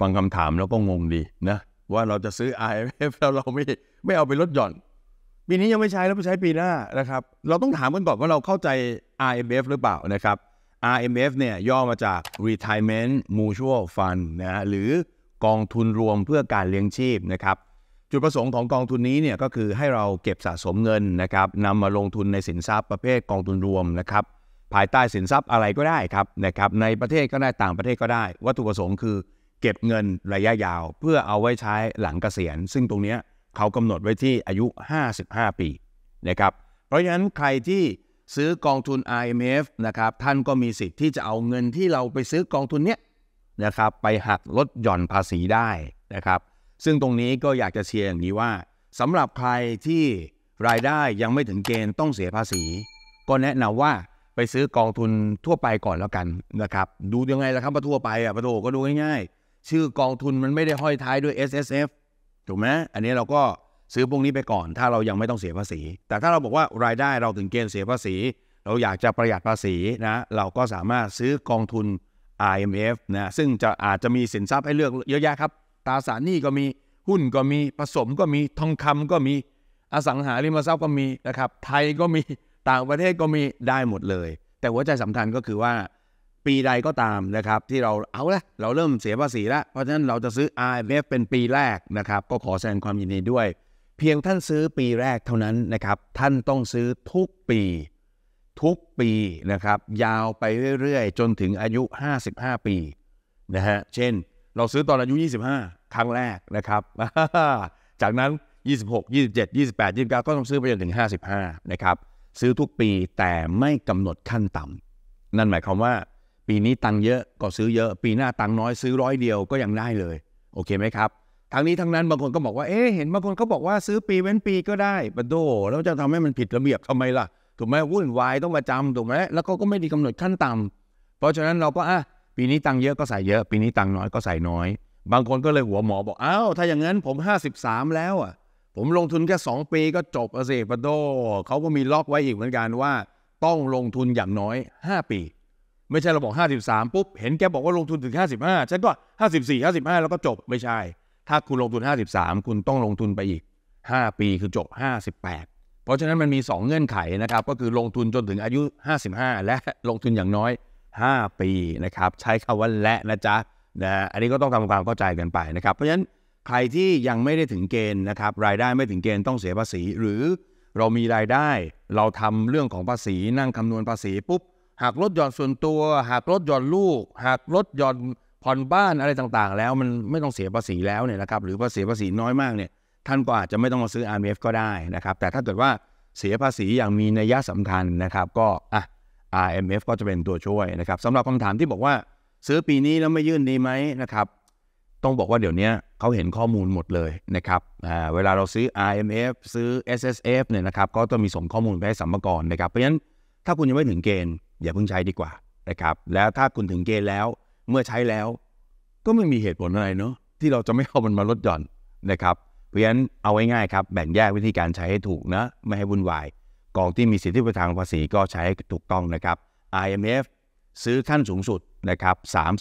ฟังคำถามแล้วก็งงดีนะว่าเราจะซื้อ IMF แล้วเราไม่ไม่เอาไปลดหย่อน ปีนี้ยังไม่ใช้แล้วไปใช้ปีหน้านะครับเราต้องถามกันก่อนว่าเราเข้าใจ IMF หรือเปล่านะครับเ m f เนี่ยย่อมาจาก Retirement Mutual Fund นะหรือกองทุนรวมเพื่อการเลี้ยงชีพนะครับจุดประสงค์ของกองทุนนี้เนี่ยก็คือให้เราเก็บสะสมเงินนะครับนำมาลงทุนในสินทรัพย์ประเภทกองทุนรวมนะครับภายใต้สินทรัพย์อะไรก็ได้ครับนะครับในประเทศก็ได้ต่างประเทศก็ได้ วัตถุประสงค์คือเก็บเงินระยะยาวเพื่อเอาไว้ใช้หลังเกษียณ ซึ่งตรงนี้เขากำหนดไว้ที่อายุ 55 ปีนะครับเพราะฉะนั้นใครที่ซื้อกองทุน IMF นะครับท่านก็มีสิทธิ์ที่จะเอาเงินที่เราไปซื้อกองทุนเนี้ยนะครับไปหักลดหย่อนภาษีได้นะครับซึ่งตรงนี้ก็อยากจะเชียร์อย่างนี้ว่าสำหรับใครที่รายได้ยังไม่ถึงเกณฑ์ต้องเสียภาษี ก็แนะนำว่าไปซื้อกองทุนทั่วไปก่อนแล้วกันนะครับดูยังไงล่ะครับทั่วไปอ่ะปรโตูก็ดูง่ายชื่อกองทุนมันไม่ได้ห้อยท้ายด้วย S S F ถูกไหมอันนี้เราก็ซื้อพวกนี้ไปก่อน ถ้าเรายังไม่ต้องเสียภาษี แต่ถ้าเราบอกว่ารายได้เราถึงเกณฑ์เสียภาษี เราอยากจะประหยัดภาษีนะ เราก็สามารถซื้อกองทุน IMF นะ ซึ่งจะอาจจะมีสินทรัพย์ให้เลือกเยอะแยะครับ ตราสารหนี้ก็มีหุ้นก็มีผสมก็มีทองคำก็มีอสังหาริมทรัพย์ก็มีนะครับ ไทยก็มีต่างประเทศก็มีได้หมดเลย แต่หัวใจสำคัญก็คือว่าปีใดก็ตามนะครับที่เราเอาละเราเริ่มเสียภาษีละเพราะฉะนั้นเราจะซื้อ IMF เป็นปีแรกนะครับ ก็ขอแสดงความยินดีด้วย เพียงท่านซื้อปีแรกเท่านั้นนะครับท่านต้องซื้อทุกปี ทุกปีนะครับยาวไปเรื่อยๆ จนถึงอายุ 55 ปีนะฮะเช่น เราซื้อตอนอายุ 25 ครั้งแรกนะครับ จากนั้น 26 27 28 29 ก็ต้องซื้อไปจนถึง 55นะครับซื้อทุกปีแต่ไม่กำหนดขั้นต่ำนั่นหมายความว่าปีนี้ตังเยอะก็ซื้อเยอะปีหน้าตังน้อยซื้อร้อยเดียวก็ยังได้เลยโอเคไหมครับทั้งนี้ทั้งนั้นบางคนก็บอกว่าเอ๊ะเห็นบางคนเขาบอกว่าซื้อปีเว้นปีก็ได้ปะโดแล้วจะทำให้มันผิดระเบียบทำไมล่ะ ถูกไหมวุ่นวายต้องประจำถูกไหมแล้วก็ก็ไม่ได้กำหนดขั้นต่ำ เพราะฉะนั้นเราก็อ่ะปีนี้ตังเยอะก็ใส่เยอะปีนี้ตังน้อยก็ใส่น้อย บางคนก็เลยหัวหมอบอกอ้าวถ้าอย่างนั้นผม 53 แล้วอ่ะ ผมลงทุนแค่2ปีก็จบอะสิปะโดเขาก็มีล็อกไว้อีกเหมือนกันว่า ต้องลงทุนอย่างน้อย 5 ปีไม่ใช่เราบอก53 ปุ๊บเห็นแกบอกว่าลงทุนถึง 55ฉันก็54 55 แล้วก็จบไม่ใช่ ถ้าคุณลงทุน 53 คุณต้องลงทุนไปอีก 5 ปีคือจบ 58 เพราะฉะนั้นมันมี 2 เงื่อนไขนะครับก็คือลงทุนจนถึงอายุ55 และลงทุนอย่างน้อย 5 ปีนะครับใช้คำว่าและนะจ๊ะนะอันนี้ก็ต้องทำความเข้าใจกันไปนะครับ เพราะฉะนั้นใครที่ยังไม่ได้ถึงเกณฑ์นะครับรายได้ไม่ถึงเกณฑ์ต้องเสียภาษี หรือเรามีรายได้ เราทำเรื่องของภาษีนั่งคานวณภาษีปุ๊บหากลดหย่อนส่วนตัวหากลดหย่อนลูก หากลดหย่อนผ่อนบ้านอะไรต่างๆ แล้วมันไม่ต้องเสียภาษีแล้วเนี่ยนะครับหรือภาษีภาษีน้อยมากเนี่ยท่านก็อาจจะไม่ต้องมาซื้อ RMF ก็ได้นะครับแต่ถ้าเกิดว่าเสียภาษีอย่างมีนัยสำคัญนะครับก็อ่ะ RMF ก็จะเป็นตัวช่วยนะครับสำหรับคำถามที่บอกว่า ซื้อปีนี้แล้วไม่ยื่นดีไหมนะครับต้องบอกว่าเดี๋ยวนี้เขาเห็นข้อมูลหมดเลยนะครับเวลาเราซื้อ RMF ซื้อ SSF เนี่ยนะครับก็จะมีส่งข้อมูลไปให้สัมภาระนะครับ เพราะฉะนั้นถ้าคุณยังไม่ถึงเกณฑ์อย่าเพิ่งใช้ดีกว่านะครับแล้วถ้าคุณถึงเกณฑ์แล้วเมื่อใช้แล้ว ก็ไม่มีเหตุผลอะไรเนาะที่เราจะไม่เอามันมาลดหย่อนนะครับเพราะฉะนั้นเอาง่ายๆครับ แบ่งแยกวิธีการใช้ให้ถูกนะ ไม่ให้วุ่นวายกองที่มีสิทธิประทางภาษีก็ใช้ให้ถูกต้องนะครับ IMF ซื้อขั้นสูงสุดนะครั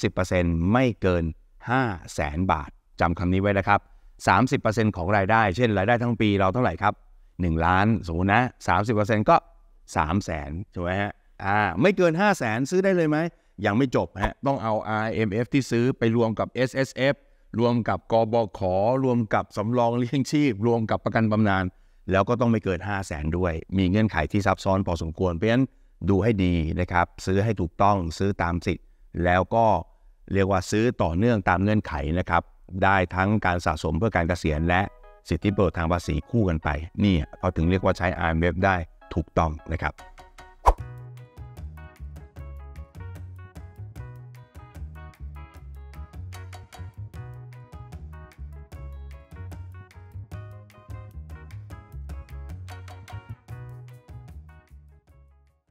บ30%ไม่เกิน 5 0 0แสนบาทจำคำนี้ไว้นะครับ30%ของรายได้เช่นรายได้ทั้งปีเราเท่าไหร่ครับ1ล้านสมมตินะ30%ก็สามแสนถูกไหมฮะอ่าไม่เกินห้าแสนซื้อได้เลยไหมยังไม่จบฮะต้องเอา RMF ที่ซื้อไปรวมกับ SSF รวมกับกบขรวมกับสำรองเลี้ยงชีพ รวมกับประกันบำนาญแล้วก็ต้องไม่เกิน5 0 0แสนด้วย มีเงื่อนไขที่ซับซ้อนพอสมควรเพราะฉะนั้นดูให้ดีนะครับซื้อให้ถูกต้องซื้อตามสิทธิ์แล้วก็เรียกว่าซื้อต่อเนื่องตามเงื่อนไขนะครับ ได้ทั้งการสะสมเพื่อการเกษียณ และสิทธิประโยชน์ทางภาษีคู่กันไปนี่เขาถึงเรียกว่าใช้ RMF ได้ถูกต้องนะครับ